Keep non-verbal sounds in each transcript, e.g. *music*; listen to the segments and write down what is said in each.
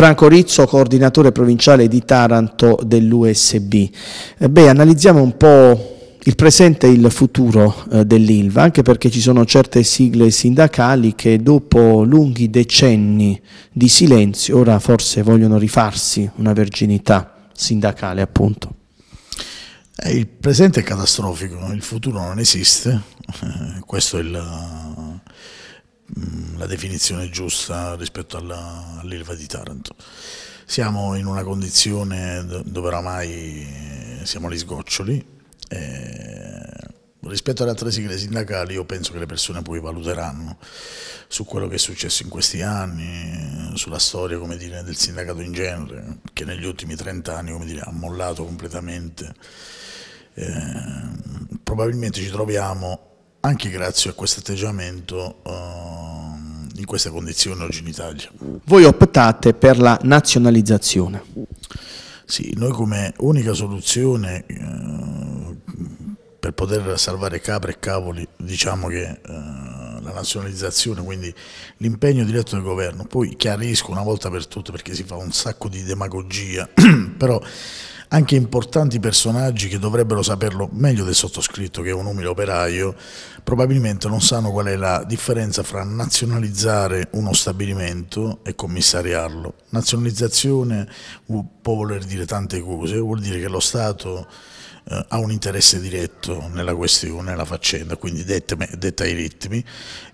Franco Rizzo, coordinatore provinciale di Taranto dell'USB. Eh, beh, analizziamo un po' il presente e il futuro eh, dell'ILVA, anche perché ci sono certe sigle sindacali che dopo lunghi decenni di silenzio ora forse vogliono rifarsi una verginità sindacale appunto. Eh, il presente è catastrofico, il futuro non esiste, questo è il, la definizione giusta rispetto alla, all'Ilva di Taranto. Siamo in una condizione dove oramai eh, siamo agli sgoccioli. Eh, rispetto alle altre sigle sindacali io penso che le persone poi valuteranno su quello che è successo in questi anni, sulla storia dire, del sindacato in genere, che negli ultimi 30 anni dire, ha mollato completamente. Eh, probabilmente ci troviamo, anche grazie a questo atteggiamento, eh, in queste condizioni oggi in Italia. Voi optate per la nazionalizzazione. Sì, noi come unica soluzione eh, per poter salvare capre e cavoli diciamo che eh, la nazionalizzazione, quindi l'impegno diretto del governo, poi chiarisco una volta per tutte perché si fa un sacco di demagogia, *clears throat* però anche importanti personaggi che dovrebbero saperlo meglio del sottoscritto che è un umile operaio, probabilmente non sanno qual è la differenza fra nazionalizzare uno stabilimento e commissariarlo. Nazionalizzazione può voler dire tante cose, vuol dire che lo Stato eh, ha un interesse diretto nella questione, nella faccenda, quindi detta, ai ritmi,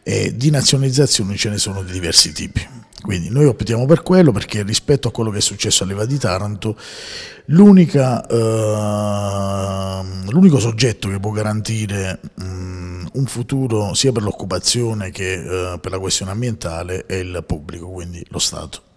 e di nazionalizzazione ce ne sono di diversi tipi. Quindi noi optiamo per quello perché rispetto a quello che è successo a Leva di Taranto, eh, l'unico soggetto che può garantire mh, un futuro sia per l'occupazione che eh, per la questione ambientale è il pubblico, quindi lo Stato.